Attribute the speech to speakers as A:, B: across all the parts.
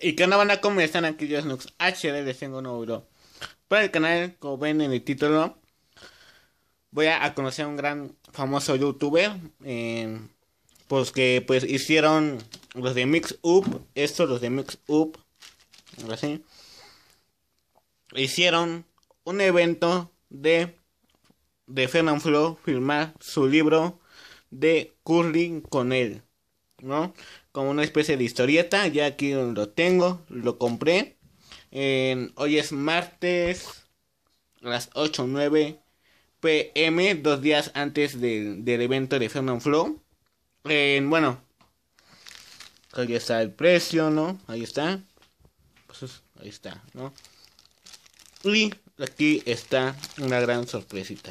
A: Y que no van a comenzar aquellos Nux HD de nuevo video Para el canal, como ven en el título, voy a, conocer a un gran famoso youtuber. Eh, pues que pues hicieron los de Mix Up, estos los de Mix Up, así. Hicieron un evento de de Fernand filmar firmar su libro de Curling con él. ¿no? Como una especie de historieta, ya aquí lo tengo, lo compré. hoy es martes a las 8 9 pm, dos días antes de, del evento de Fernand Flow. bueno, ahí está el precio, ¿no? Ahí está. Pues ahí está, ¿no? Y aquí está una gran sorpresita.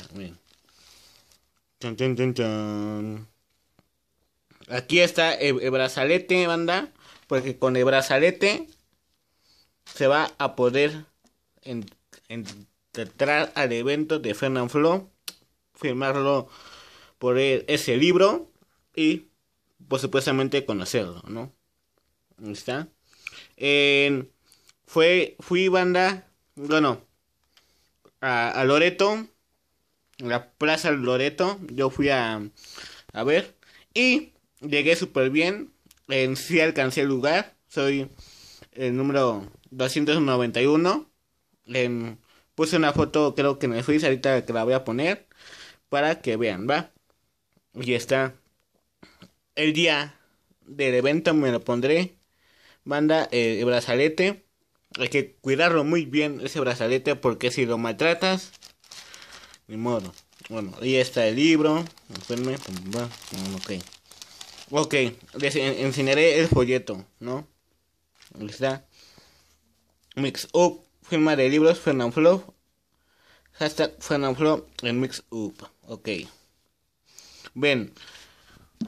A: Aquí está el, brazalete, banda. Porque con el brazalete se va a poder entrar al evento de Fernando Flo, firmarlo por ese libro y pues supuestamente conocerlo, ¿no? Ahí está. fue, fui banda, bueno, a, a Loreto, la Plaza Loreto, yo fui a, a ver y Llegué súper bien. En sí alcancé el lugar. Soy el número 291. puse una foto, creo que me fui ahorita que la voy a poner. Para que vean, va. Y está. El día del evento me lo pondré. Banda, eh, el brazalete. Hay que cuidarlo muy bien ese brazalete porque si lo maltratas, ni modo. Bueno, ahí está el libro. va, ok. Ok, les enseñaré el folleto, ¿no? Ahí está. Mix Up, firma de libros, Fernando Hashtag flow en Mix Up. Ok. Ven,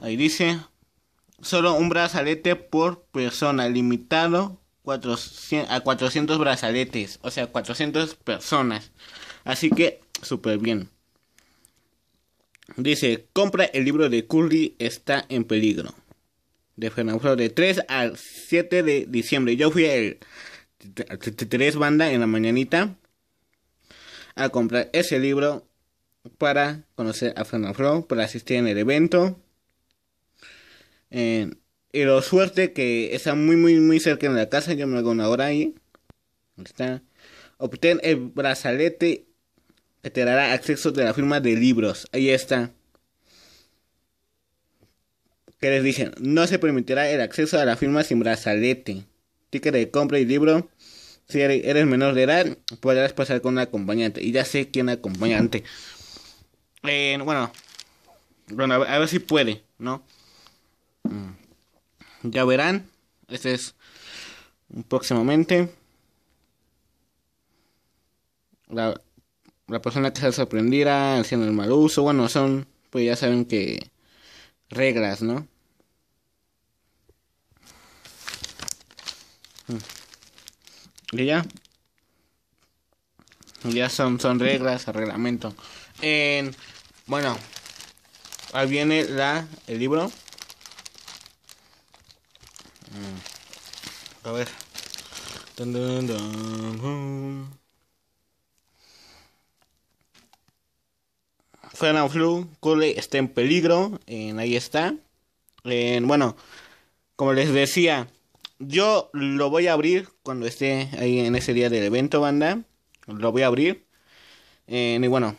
A: ahí dice. Solo un brazalete por persona, limitado a 400 brazaletes, o sea, 400 personas. Así que, súper bien. Dice, compra el libro de Curly está en peligro. De Fernando de 3 al 7 de diciembre. Yo fui el 3 banda en la mañanita a comprar ese libro para conocer a Fernando para asistir en el evento. y lo suerte que está muy, muy, muy cerca de la casa. Yo me hago una hora ahí. Está. Obtén el brazalete te dará acceso de la firma de libros. Ahí está. ¿Qué les dije, no se permitirá el acceso a la firma sin brazalete, ticket de compra y libro. Si eres menor de edad, podrás pasar con un acompañante. Y ya sé quién acompañante. Eh, bueno, bueno, a ver si puede, ¿no? Mm. Ya verán. Este es próximamente. La, la persona que se sorprendiera haciendo el mal uso, bueno, son, pues ya saben que reglas, ¿no? Mm. Y ya. Ya son, son reglas, reglamento. En, bueno, ahí viene la, el libro. Mm. A ver. está en peligro. ahí está. bueno, como les decía, yo lo voy a abrir cuando esté ahí en ese día del evento, banda. Lo voy a abrir. y bueno,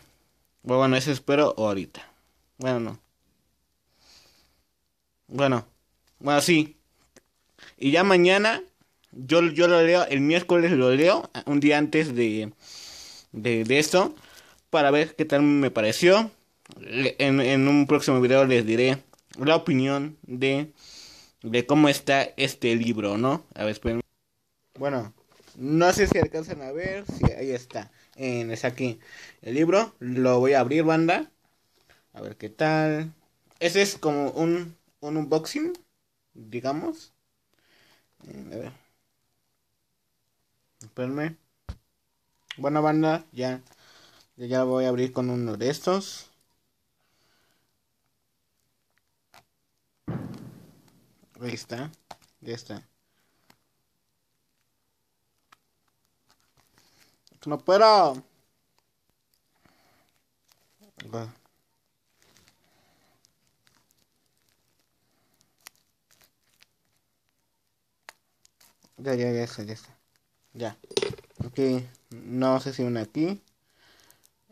A: pues bueno, eso espero ahorita. Bueno, no. Bueno, bueno, sí. Y ya mañana, yo, yo lo leo, el miércoles lo leo, un día antes de, de esto para ver qué tal me pareció. En, un próximo video les diré la opinión de, de cómo está este libro, ¿no? A ver, Bueno, no sé si alcanzan a ver, si sí, ahí está. En, es aquí el libro. Lo voy a abrir, banda. A ver qué tal. Ese es como un, un unboxing, digamos. Mm, a ver. Bueno banda, ya ya voy a abrir con uno de estos. Ahí está. Ya está. No puedo. Ya, ya, ya está, ya está. Ya. Ok no sé si una aquí.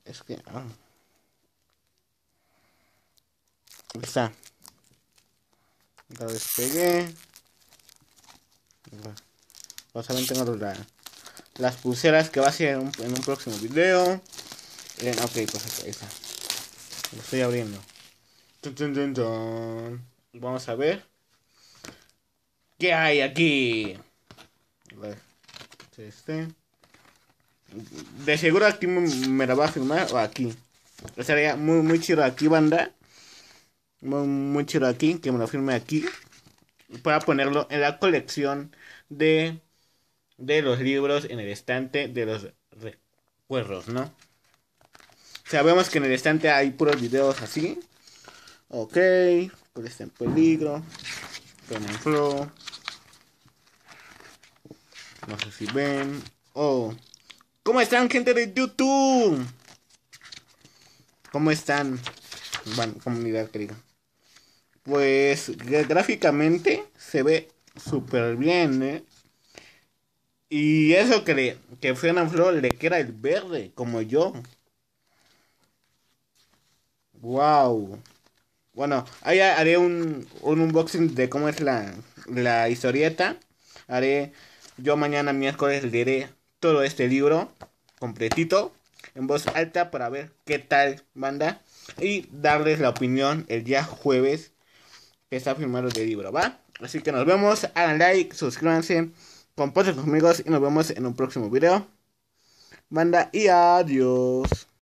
A: Es que. Ah. Ahí está. La despegué. a ver, tengo las pulseras que va a ser en un, próximo video. ok, pues ahí está. Lo estoy abriendo. vamos a ver. ¿Qué hay aquí? A ver. Este de seguro aquí me, la va a firmar o aquí. Estaría muy, muy chido aquí, banda. Muy, muy chido aquí, que me lo firme aquí. Para ponerlo en la colección de, de los libros en el estante de los recuerdos, ¿no? Sabemos que en el estante hay puros videos así. Ok, por está en peligro. flow. No sé si ven. Oh. ¿Cómo están, gente de YouTube? ¿Cómo están? Bueno, comunidad querida. Pues gráficamente se ve súper bien, ¿eh? Y eso que, que Flor le queda el verde, como yo. Wow. Bueno, ahí haré un, un unboxing de cómo es la, la historieta. Haré, yo mañana miércoles le diré todo este libro completito en voz alta para ver qué tal manda y darles la opinión el día jueves que está firmado el libro, ¿va? Así que nos vemos, hagan like, suscríbanse, compartan conmigo y nos vemos en un próximo video. manda y adiós.